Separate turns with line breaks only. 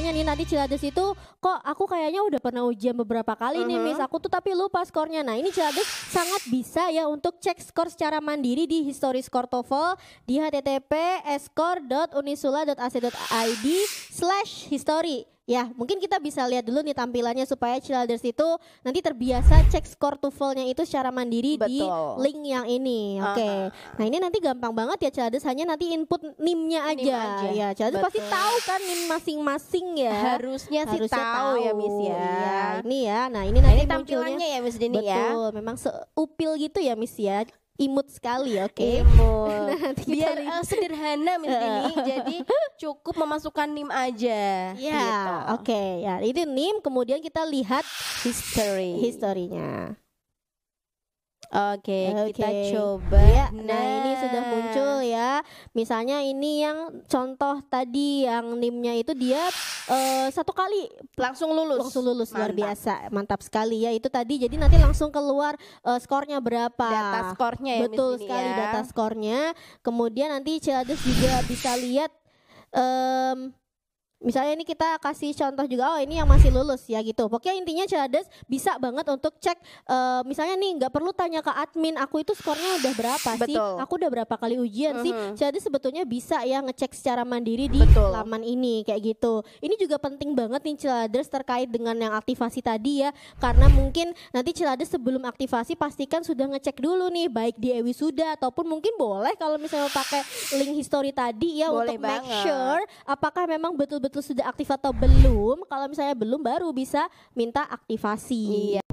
nanya nih tadi Cilades itu kok aku kayaknya udah pernah ujian beberapa kali uh -huh. nih uh-huh. Miss aku tuh tapi lupa skornya. Nah ini Cilades sangat bisa ya untuk cek skor secara mandiri di histori skor TOEFL di http scoreunisulaacid slash history. Ya, mungkin kita bisa lihat dulu nih tampilannya supaya Childers itu nanti terbiasa cek skor TOEFL-nya itu secara mandiri Betul. di link yang ini. Oke. Okay. Uh -huh. Ah. Nah, ini nanti gampang banget ya Childers hanya nanti input NIM-nya aja. NIM aja. Ya, Childers Betul. pasti tahu kan NIM masing-masing ya. Harusnya, Harusnya sih tahu, tahu ya, Miss ya. ya. Ini ya. Nah, ini nanti nah, ini tampilannya ya, Miss Dini ya. Betul, memang seupil gitu ya, Miss ya imut sekali oke okay? imut nah, biar uh, sederhana Miss Dini jadi cukup memasukkan nim aja ya yeah, gitu. oke okay, ya itu nim kemudian kita lihat history historinya Oke, okay, okay. kita coba. Ya, nah, nah, ini sudah muncul ya. Misalnya ini yang contoh tadi yang nimnya itu dia uh, satu kali langsung lulus. Langsung lulus mantap. luar biasa. Mantap sekali ya itu tadi. Jadi nanti langsung keluar uh, skornya berapa. Data skornya ya Betul Miss sekali ya. data skornya. Kemudian nanti Cilades juga bisa lihat um, misalnya ini kita kasih contoh juga oh ini yang masih lulus ya gitu pokoknya intinya cerdas bisa banget untuk cek uh, misalnya nih nggak perlu tanya ke admin aku itu skornya udah berapa Betul. sih aku udah berapa kali ujian uh -huh. sih jadi mm-hmm. sebetulnya bisa ya ngecek secara mandiri di Betul. laman ini kayak gitu ini juga penting banget nih cerdas terkait dengan yang aktivasi tadi ya karena mungkin nanti cerdas sebelum aktivasi pastikan sudah ngecek dulu nih baik di Ewi sudah ataupun mungkin boleh kalau misalnya pakai link history tadi ya boleh untuk banget. make sure apakah memang betul-betul betul sudah aktif atau belum. Kalau misalnya belum baru bisa minta aktivasi. Iya.